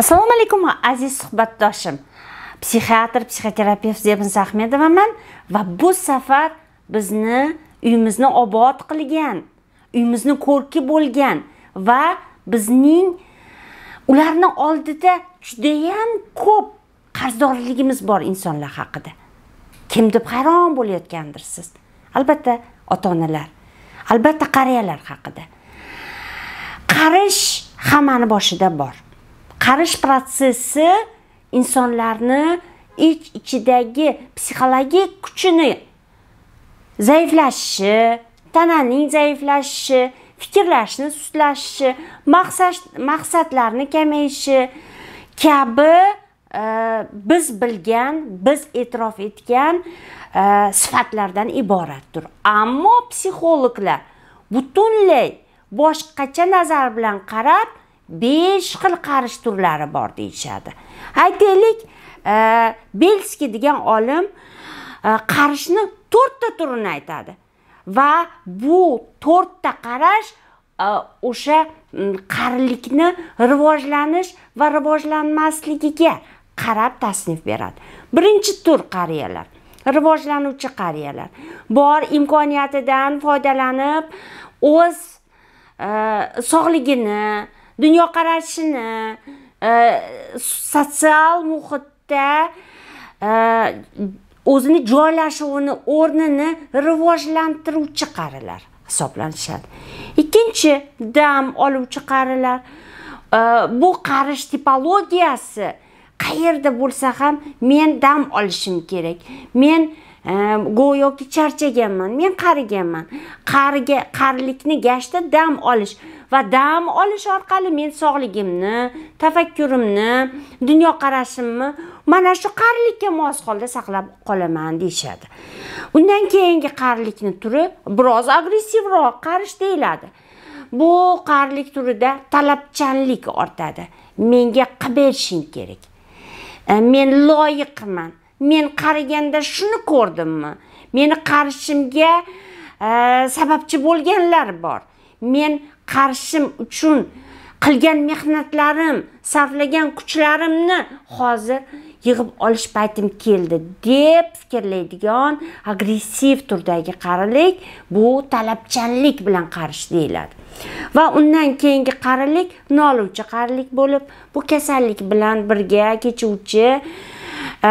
assalomu alaykum aziz suhbatdoshim psixiatr psixoterapevt zebinsa ahmedovaman va bu safar bizni uyimizni obod qilgan uyimizni ko'rki bo'lgan va bizning ularni oldida judayam ko'p qarzdorligimiz bor insonlar haqida kim deb hayron bo'layotgandirsiz albatta ota onalar albatta qariyalar haqida qarish hammani boshida bor qarish protsessi insonlarni ich ichidagi psixologik kuchini zaiflashishi tananing zaiflashishi fikrlashni sustlashishi maqsadlarni kamayishi kabi e, biz bilgan biz e'tirof etgan e, sifatlardan iboratdir ammo psixologlar butunlay boshqacha nazar bilan qarab 5 xil qarish turlari bor deyishadi aytaylik e, belski degan olim e, qarishni to'rtta turini aytadi va bu to'rtta qarash e, o'sha qarilikni rivojlanish va rivojlanmasligiga qarab tasnif beradi birinchi tur qariyalar rivojlanuvchi qariyalar bor imkoniyatidan foydalanib o'z sog'ligini dunyoqarashini e, sotsial muhitda e, o'zini joylashuvini o'rnini rivojlantiruvchi qarilar hisoblanishadi ikkinchi dam oluvchi qarilar e, bu qarish tipologiyasi qayerda bo'lsa ham men dam olishim kerak men go'yoki charchaganman men qariganman qariga qarilikni gashta dam olish va dam olish orqali men sog'ligimni tafakkurimni dunyoqarashimni mana shu qarilikka mos holda saqlab qolaman deyishadi undan keyingi qarilikni turi biroz agressivroq qarish deyiladi bu qarilik turida talabchanlik ortadi menga qilib berishing kerak e, men loyiqman men qariganda shuni ko'rdimmi meni qarishimga e, sababchi bo'lganlar bor men qarshim uchun qilgan mehnatlarim sarflagan kuchlarimni hozir yig'ib olish paytim keldi deb fikrlaydigan agressiv turdagi qarilik bu talabchanlik bilan qarish deyiladi va undan keyingi qarilik noluvchi qarilik bo'lib bu kasallik bilan birga kechuvchi e,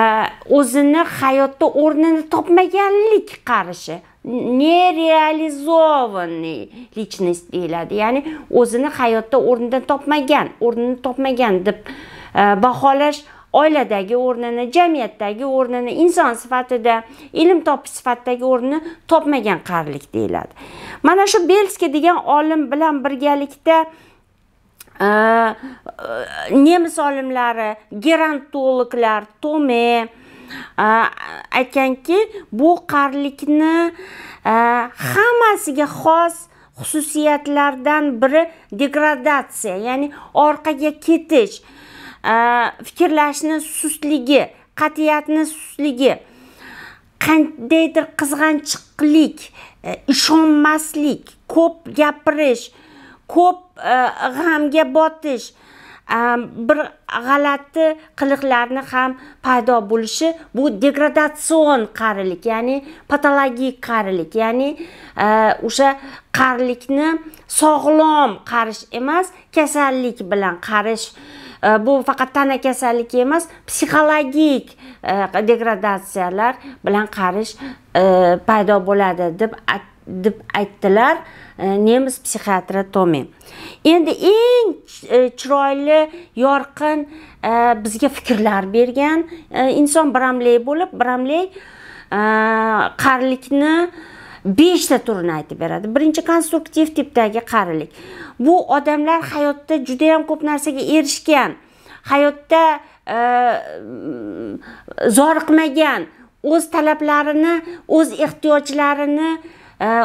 o'zini hayotda o'rnini topmaganlik qarishi нереализованный личность deyiladi ya'ni o'zini hayotda o'rnidan topmagan o'rnini topmagan deb e, baholash oiladagi o'rnini jamiyatdagi o'rnini inson sifatida ilm topish sifatidagi o'rnini topmagan qarilik deyiladi mana shu belskiy degan olim bilan birgalikda e, e, nemis olimlari gerontologlar tome aytganki bu qarilikni e, hammasiga xos xususiyatlardan biri degradatsiya ya'ni orqaga ketish e, fikrlashni sustligi qat'iyatni sustligi qandaydir qizg'anchiqlik e, ishonmaslik ko'p gapirish ko'p g'amga botish bir g'alati qiliqlarni ham paydo bo'lishi bu degradatsion qarilik ya'ni patologik qarilik ya'ni e, o'sha qarilikni sog'lom qarish emas kasallik bilan qarish e, bu faqat tana kasalligi emas psixologik e, degradatsiyalar bilan qarish paydo bo'ladi deb deb aytdilar e, nemis psixiatri tomi endi eng e, chiroyli yorqin e, bizga fikrlar bergan inson bramley bo'lib bramley qarilikni beshta turini aytib beradi birinchi konstruktiv tipdagi qarilik bu odamlar hayotda juda judayam ko'p narsaga erishgan hayotda zoriqmagan o'z talablarini o'z ehtiyojlarini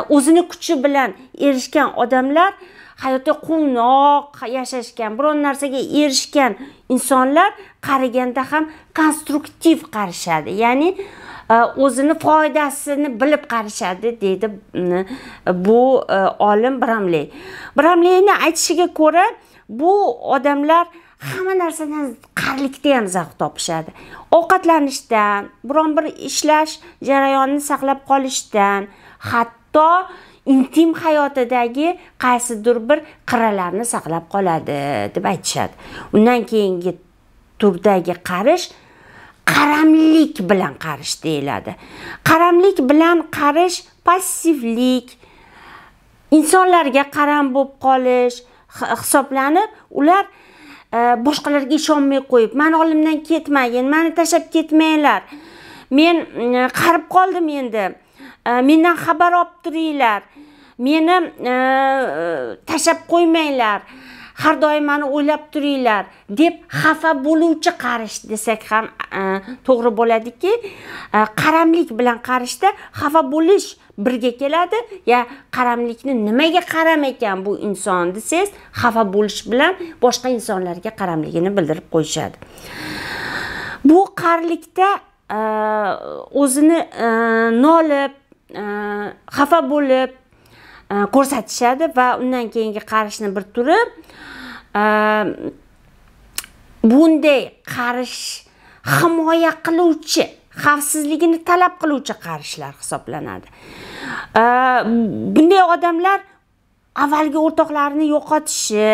o'zini kuchi bilan erishgan odamlar hayotda quvnoq yashashgan biron narsaga erishgan insonlar qaraganda ham konstruktiv qarashadi ya'ni e, o'zini foydasini bilib qarashadi deydi mm, bu e, olim bramley bramleyni aytishiga ko'ra bu odamlar hamma narsadan qarilikda ham zavq topishadi ovqatlanishdan biron bir ishlash jarayonini saqlab qolishdan hatto hatto intim hayotidagi qaysidir bir qirralarni saqlab qoladi deb aytishadi undan keyingi turdagi qarish qaramlik bilan qarish deyiladi qaramlik bilan qarish passivlik insonlarga qaram bo'lib qolish hisoblanib ular e, boshqalarga ishonmay qo'yib mani olimdan ketmagin mani tashlab ketmanglar men e, qarib qoldim endi mendan xabar olib turinglar meni tashlab qo'ymanglar har doim mani o'ylab turinglar deb xafa bo'luvchi qarish desak ham to'g'ri bo'ladiki qaramlik bilan qarishda xafa bo'lish birga keladi ya qaramlikni nimaga qaram ekan bu inson desangiz xafa bo'lish bilan boshqa insonlarga qaramligini bildirib qo'yishadi bu qarilikda o'zini nolib Э, xafa bo'lib э, ko'rsatishadi va undan keyingi qarishni bir turi э, bunday qarish himoya qiluvchi xavfsizligini talab qiluvchi qarishlar hisoblanadi bunday odamlar avvalgi o'rtoqlarini yo'qotishi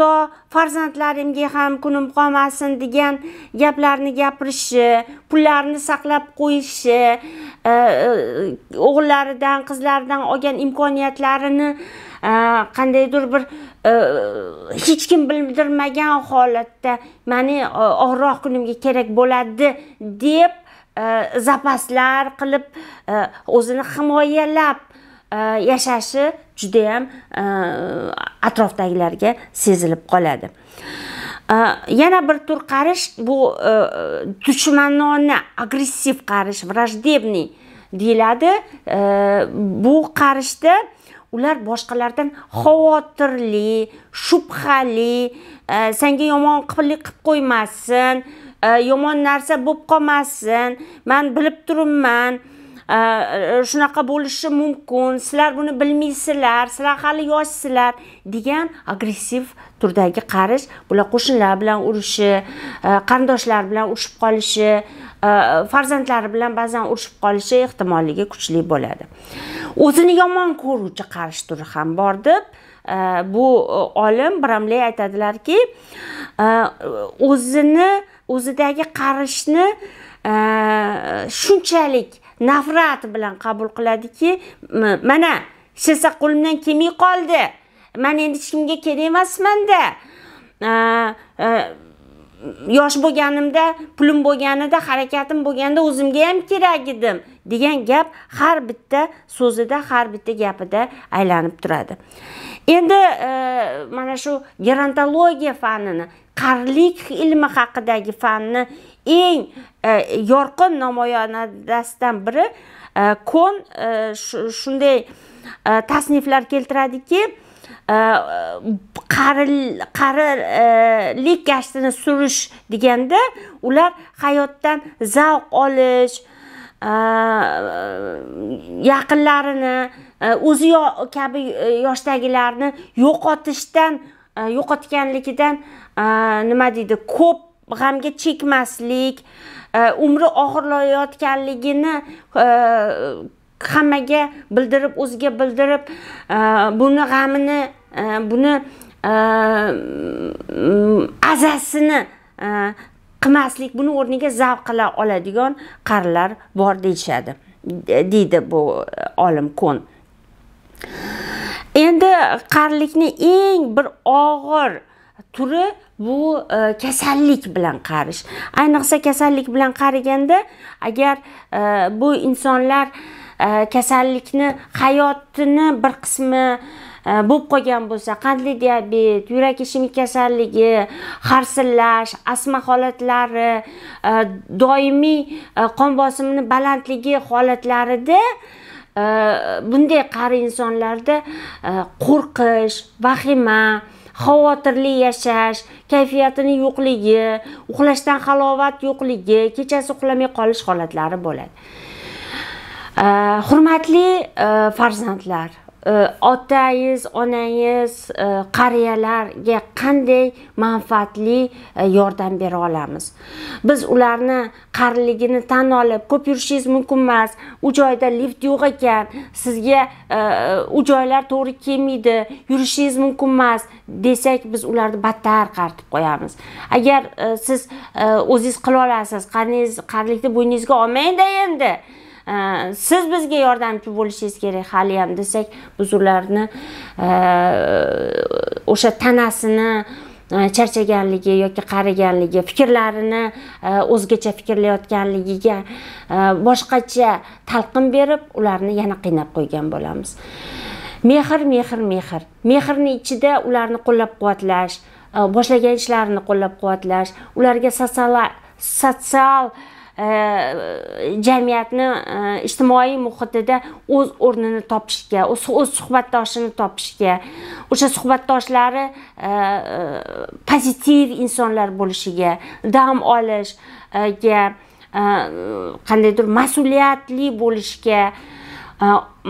hatto farzandlarimga ham kunim qolmasin degan gaplarni gapirishi pullarni saqlab qo'yishi e, e, o'g'illaridan qizlaridan olgan imkoniyatlarini e, qandaydir bir hech kim bildirmagan holatda mani og'irroq kunimga kerak bo'ladi deb zapaslar qilib o'zini himoyalab yashashi judayam e, atrofdagilarga sezilib qoladi e, yana bir tur qarish bu e, dushmanona agressiv qarish враждебный deyiladi bu qarishda ular boshqalardan xavotirli shubhali senga yomon qilib qo'ymasin yomon narsa bo'lib qolmasin man bilib turibman Э, э, shunaqa bo'lishi mumkin sizlar buni bilmaysizlar sizlar hali yoshsizlar degan agressiv turdagi qarish bular qo'shnilar bilan urishi e, qarindoshlar bilan urushib qolishi e, farzandlari bilan ba'zan urushib qolishi ehtimolligi kuchli bo'ladi o'zini yomon ko'ruvchi qarish turi ham bor deb e, bu olim bramley aytadilarki o'zini o'zidagi qarishni shunchalik nafrat bilan qabul qiladiki mana hech qo'limdan kelmay qoldi man endi hech kimga kerak emasmanda yosh bo'lganimda pulim bo'lganida harakatim bo'lganda o'zimga ham kerak edim degan gap har bitta so'zida har bitta gapida aylanib turadi endi e, mana shu gerontologiya fanini qarilik ilmi haqidagi fanni eng e, yorqin namoyonadasidan biri e, kon e, shunday tasniflar keltiradiki qarilik gashtini surish deganda ular hayotdan zavq olish yaqinlarini o'zi kabi yoshdagilarni yo'qotishdan yo'qotganligidan nima deydi ko'p g'amga chekmaslik e, umri og'irlayotganligini e, hammaga bildirib o'ziga bildirib e, buni g'amini buni mm, azasini qilmaslik buni o'rniga zavq qila oladigan qarilar bor deyishadi deydi bu olim kon endi qarilikni eng bir og'ir turi bu e, kasallik bilan qarish ayniqsa kasallik bilan qaraganda agar e, bu insonlar e, kasallikni hayotini bir qismi bo'lib qolgan bo'lsa qandli diabet yurak ishemik kasalligi xarsillash astma holatlari doimiy qon bosimini balandligi holatlarida bunday qari insonlarda qo'rqish vahima xavotirli yashash kayfiyatini yo'qligi uxlashdan halovat yo'qligi kechasi uxlamay qolish holatlari bo'ladi hurmatli farzandlar Э, otangiz onangiz э, qariyalarga qanday manfaatli e, yordam bera olamiz biz ularni qariligini tan olib ko'p yurishingiz mumkin emas u joyda lift yo'q ekan sizga e, e, u joylar to'g'ri kelmaydi yurishingiz mumkin emas desak biz ularni battar qaritib qo'yamiz agar siz o'zingiz qila olasiz qaringiz qarilikni bo'yningizga olmangda endi siz bizga yordamchi bo'lishingiz kerak hali ham desak biz ularni e, o'sha tanasini e, charchaganligi yoki qariganligi fikrlarini e, o'zgacha fikrlayotganligiga boshqacha talqin berib ularni yana qiynab qo'ygan bo'lamiz mehr mehr mehr mehrni ichida ularni qo'llab quvvatlash boshlagan ishlarini qo'llab quvvatlash ularga sotsial sotsial Э, jamiyatni e, ijtimoiy muhitida o'z o'rnini topishga o'z suhbatdoshini topishga o'sha suhbatdoshlari e, e, pozitiv insonlar bo'lishiga dam olishga qandaydir mas'uliyatli bo'lishga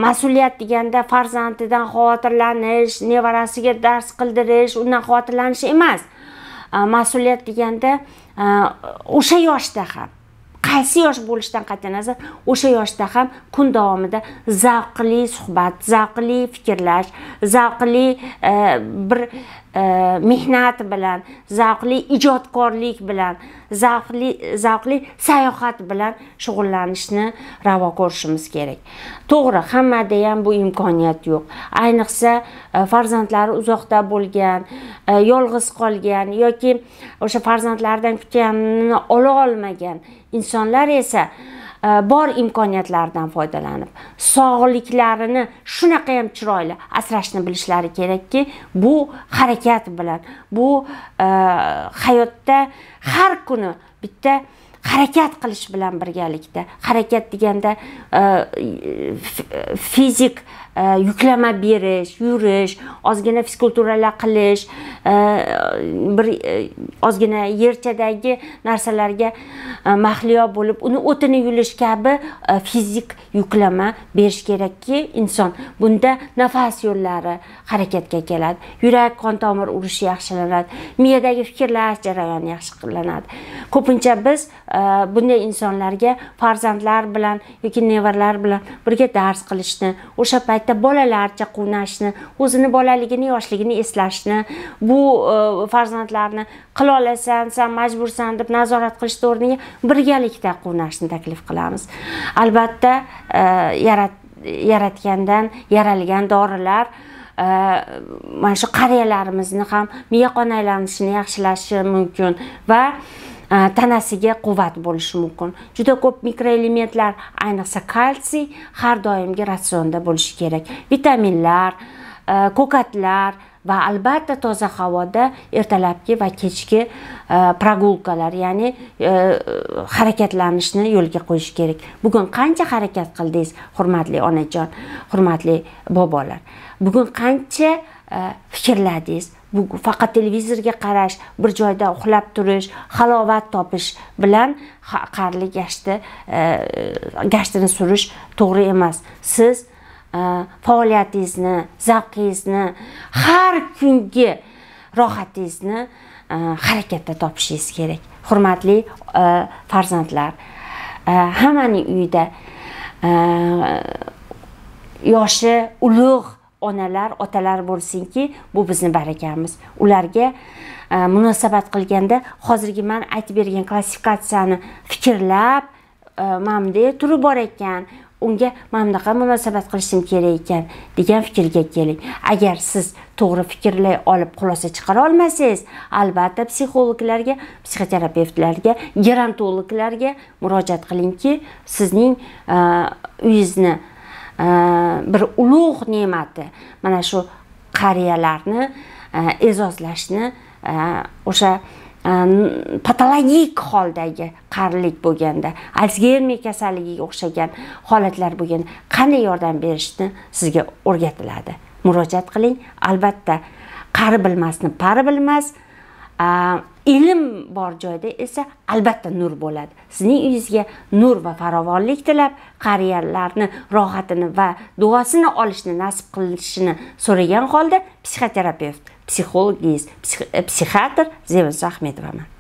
mas'uliyat deganda farzandidan xavotirlanish nevarasiga dars qildirish undan xavotirlanish emas mas'uliyat deganda o'sha yoshda ham qaysi yosh bo'lishidan qat'iy nazar o'sha yoshda ham kun davomida zavqli suhbat zavqli fikrlash zavqli e, bir Э, mehnat bilan zavqli ijodkorlik bilan zavqli zavqli sayohat bilan shug'ullanishni ravo ko'rishimiz kerak to'g'ri hammada ham bu imkoniyat yo'q ayniqsa e, farzandlari uzoqda bo'lgan e, yolg'iz qolgan yoki o'sha farzandlaridan kutganini ola olmagan insonlar esa Э, bor imkoniyatlardan foydalanib sog'liklarini shunaqa ham chiroyli asrashni bilishlari kerakki bu harakat bilan bu e, hayotda har kuni bitta harakat qilish bilan birgalikda harakat deganda e, fizik Э, yuklama berish yurish ozgina fizkulturalar qilish э, bir э, ozgina yerchadagi narsalarga mahliyo bo'lib uni o'tini yulish kabi fizik yuklama berish kerakki inson bunda nafas yo'llari harakatga keladi yurak qon tomir urishi yaxshilanadi miyadagi fikrlash jarayoni yaxshilanadi ko'pincha biz bunday insonlarga farzandlar bilan yoki nevaralar bilan birga dars qilishni o'sha payt paytda bolalarcha quvnashni o'zini bolaligini yoshligini eslashni bu e, farzandlarni qila olasan san majbursan deb nazorat qilishni o'rniga birgalikda quvnashni taklif qilamiz albatta e, yarat yaratgandan yaralgan dorilar e, mana shu qariyalarimizni ham miya qon aylanishini yaxshilashi mumkin va tanasiga quvvat bo'lishi mumkin juda ko'p mikroelementlar ayniqsa kalsiy har doimgi ratsionda bo'lishi kerak vitaminlar e, ko'katlar va albatta toza havoda ertalabki va kechki прогулкалар e, ya'ni e, harakatlanishni yo'lga qo'yish kerak bugun qancha harakat qildingiz hurmatli onajon hurmatli bobolar bugun qancha Э, fikrladingiz bu faqat televizorga qarash bir joyda uxlab turish halovat topish bilan qarli gashti e, gashtini surish to'g'ri emas siz e, faoliyatingizni zavqingizni har kungi rohatingizni e, harakatda topishingiz kerak hurmatli farzandlar hammaning uyida yoshi ulug' onalar otalar bo'lsinki bu bizni barakamiz ularga e, munosabat qilganda hozirgi man aytib bergan klassifikatsiyani fikrlab e, mana bunday turi bor ekan unga mana bunaqa munosabat qilishim kerak ekan degan fikrga keling agar siz to'g'ri fikrlay olib xulosa chiqara olmasangiz albatta psixologlarga psixoterapevtlarga gerontologlarga murojaat qilingki sizning e, uyingizni Э, bir ulug' ne'mati mana shu qariyalarni e, e'zozlashni e, o'sha e, patologik holdagi qarilik bo'lganda alsgeymer kasalligiga o'xshagan holatlar bo'lganda qanday yordam berishni sizga o'rgatiladi murojaat qiling albatta qari bilmasni pari bilmas ilm bor joyda esa albatta nur bo'ladi sizning uyingizga nur va farovonlik tilab qariyalarni rohatini va duosini olishni nasib qilishini so'ragan holda psixoterapevt psixologingiz psixiatr zevinsa ahmedovaman